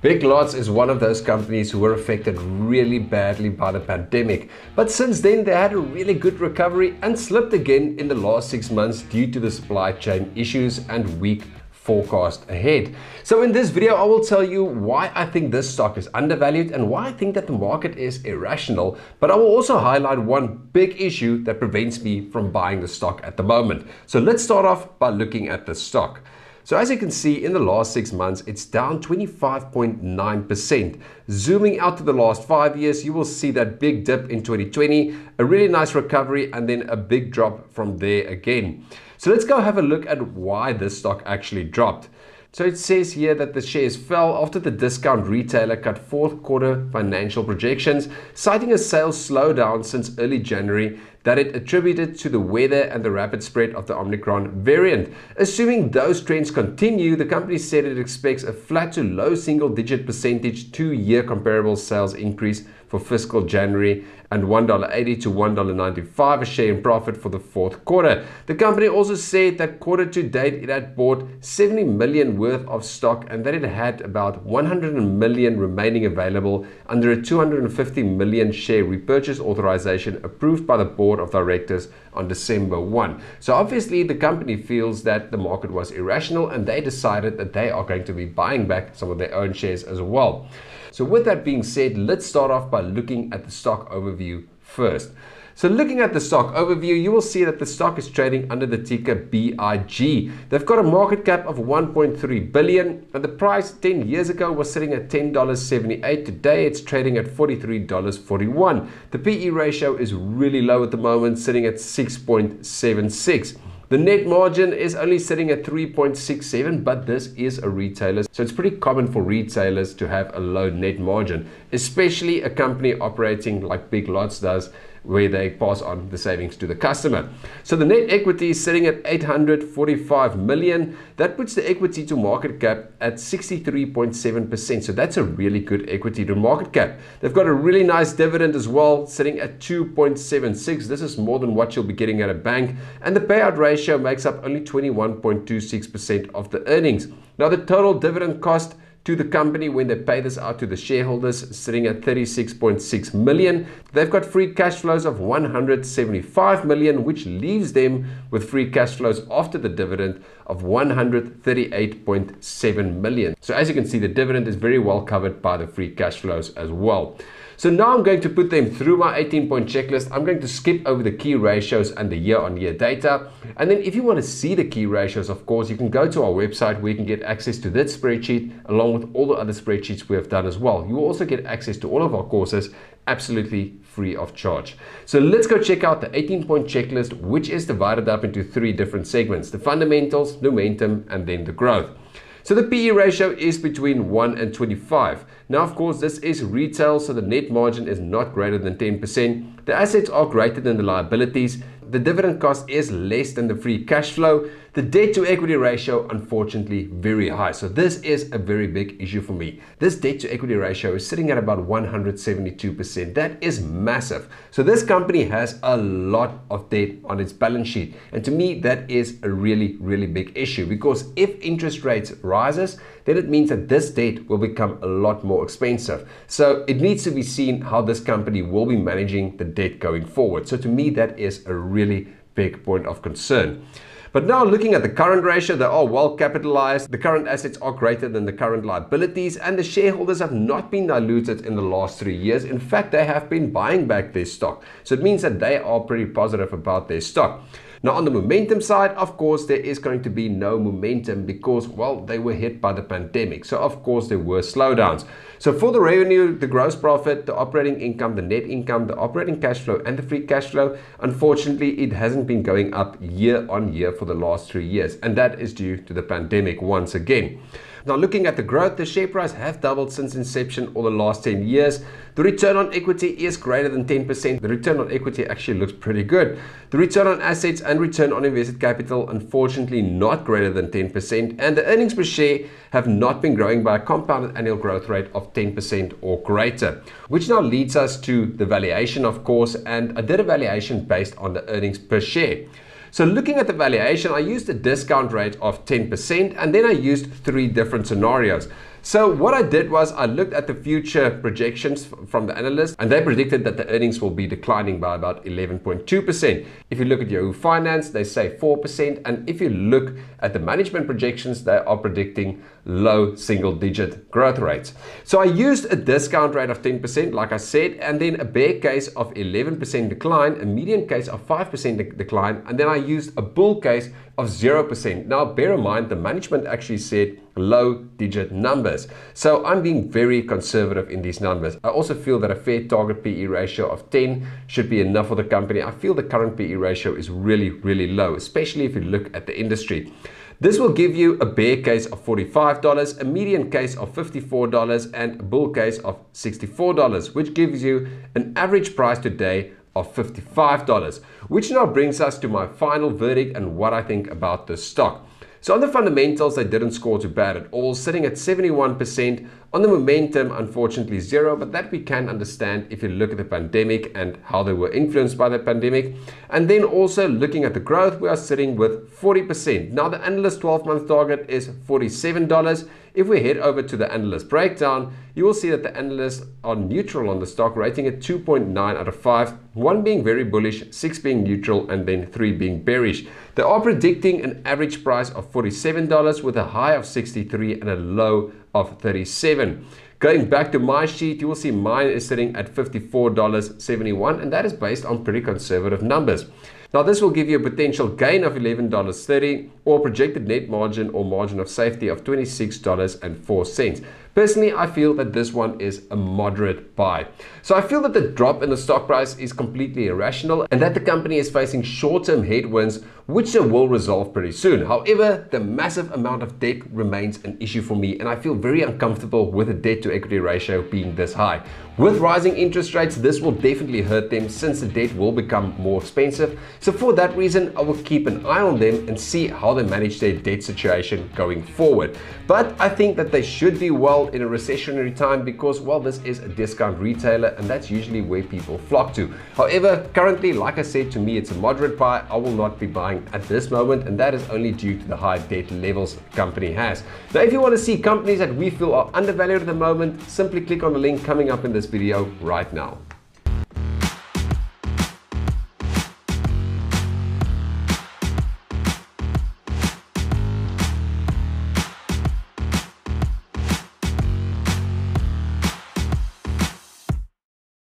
Big Lots is one of those companies who were affected really badly by the pandemic. But since then, they had a really good recovery and slipped again in the last six months due to the supply chain issues and weak forecast ahead. So in this video, I will tell you why I think this stock is undervalued and why I think that the market is irrational. But I will also highlight one big issue that prevents me from buying the stock at the moment. So let's start off by looking at the stock. So as you can see, in the last six months, it's down 25.9%. Zooming out to the last five years, you will see that big dip in 2020, a really nice recovery, and then a big drop from there again. So let's go have a look at why this stock actually dropped. So it says here that the shares fell after the discount retailer cut fourth quarter financial projections, citing a sales slowdown since early January that it attributed to the weather and the rapid spread of the Omicron variant. Assuming those trends continue, the company said it expects a flat to low single digit percentage two year comparable sales increase for fiscal January and $1.80 to $1.95 a share in profit for the fourth quarter. The company also said that quarter to date it had bought 70 million worth of stock and that it had about 100 million remaining available under a 250 million share repurchase authorization approved by the board board of directors on December 1. So obviously the company feels that the market was irrational and they decided that they are going to be buying back some of their own shares as well. So with that being said, let's start off by looking at the stock overview first. So looking at the stock overview, you will see that the stock is trading under the ticker BIG. They've got a market cap of 1.3 billion and the price 10 years ago was sitting at $10.78. Today it's trading at $43.41. The PE ratio is really low at the moment, sitting at 6.76. The net margin is only sitting at 3.67, but this is a retailer. So it's pretty common for retailers to have a low net margin, especially a company operating like Big Lots does where they pass on the savings to the customer. So the net equity is sitting at 845 million. That puts the equity to market cap at 63.7%. So that's a really good equity to market cap. They've got a really nice dividend as well, sitting at 2.76. This is more than what you'll be getting at a bank. And the payout ratio makes up only 21.26% of the earnings. Now the total dividend cost to the company when they pay this out to the shareholders, sitting at 36.6 million. They've got free cash flows of 175 million, which leaves them with free cash flows after the dividend of 138.7 million. So as you can see, the dividend is very well covered by the free cash flows as well. So now I'm going to put them through my 18 point checklist. I'm going to skip over the key ratios and the year on year data. And then if you want to see the key ratios, of course, you can go to our website where you can get access to that spreadsheet along with all the other spreadsheets we have done as well. You will also get access to all of our courses absolutely free of charge. So let's go check out the 18 point checklist, which is divided up into three different segments, the fundamentals, momentum, and then the growth. So the PE ratio is between 1 and 25. Now, of course, this is retail, so the net margin is not greater than 10%. The assets are greater than the liabilities. The dividend cost is less than the free cash flow. The debt to equity ratio, unfortunately, very high. So this is a very big issue for me. This debt to equity ratio is sitting at about 172%. That is massive. So this company has a lot of debt on its balance sheet. And to me, that is a really, really big issue because if interest rates rises, then it means that this debt will become a lot more expensive. So it needs to be seen how this company will be managing the debt going forward. So to me, that is a really big point of concern. But now looking at the current ratio, they are well capitalized. The current assets are greater than the current liabilities and the shareholders have not been diluted in the last three years. In fact, they have been buying back their stock. So it means that they are pretty positive about their stock. Now, on the momentum side, of course, there is going to be no momentum because, well, they were hit by the pandemic. So, of course, there were slowdowns. So, for the revenue, the gross profit, the operating income, the net income, the operating cash flow, and the free cash flow, unfortunately, it hasn't been going up year on year for the last three years, and that is due to the pandemic once again. Now, looking at the growth, the share price have doubled since inception over the last 10 years. The return on equity is greater than 10%. The return on equity actually looks pretty good. The return on assets and return on invested capital, unfortunately, not greater than 10%. And the earnings per share have not been growing by a compounded annual growth rate of 10% or greater, which now leads us to the valuation, of course. And I did a valuation based on the earnings per share. So looking at the valuation, I used a discount rate of 10% and then I used three different scenarios. So what I did was I looked at the future projections from the analysts and they predicted that the earnings will be declining by about 11.2%. If you look at Yahoo Finance, they say 4%. And if you look at the management projections, they are predicting low single digit growth rates. So I used a discount rate of 10%, like I said, and then a bear case of 11% decline, a median case of 5% de decline, and then I used a bull case of 0%. Now bear in mind, the management actually said low digit numbers. So I'm being very conservative in these numbers. I also feel that a fair target PE ratio of 10 should be enough for the company. I feel the current PE ratio is really, really low, especially if you look at the industry. This will give you a bear case of $45, a median case of $54, and a bull case of $64, which gives you an average price today of $55, which now brings us to my final verdict and what I think about this stock. So on the fundamentals, they didn't score too bad at all, sitting at 71%. On the momentum, unfortunately zero, but that we can understand if you look at the pandemic and how they were influenced by the pandemic. And then also looking at the growth, we are sitting with 40%. Now the analyst 12-month target is $47. If we head over to the analyst breakdown, you will see that the analysts are neutral on the stock, rating it 2.9 out of 5, 1 being very bullish, 6 being neutral, and then 3 being bearish. They are predicting an average price of $47 with a high of 63 and a low of 37. Going back to my sheet, you will see mine is sitting at $54.71, and that is based on pretty conservative numbers. Now this will give you a potential gain of $11.30 or projected net margin or margin of safety of $26.04. Personally, I feel that this one is a moderate buy. So I feel that the drop in the stock price is completely irrational and that the company is facing short-term headwinds, which they will resolve pretty soon. However, the massive amount of debt remains an issue for me and I feel very uncomfortable with the debt to equity ratio being this high. With rising interest rates, this will definitely hurt them since the debt will become more expensive. So for that reason, I will keep an eye on them and see how they manage their debt situation going forward. But I think that they should be well in a recessionary time because, well, this is a discount retailer and that's usually where people flock to. However, currently, like I said, to me, it's a moderate buy. I will not be buying at this moment, and that is only due to the high debt levels the company has. Now, if you want to see companies that we feel are undervalued at the moment, simply click on the link coming up in this video right now.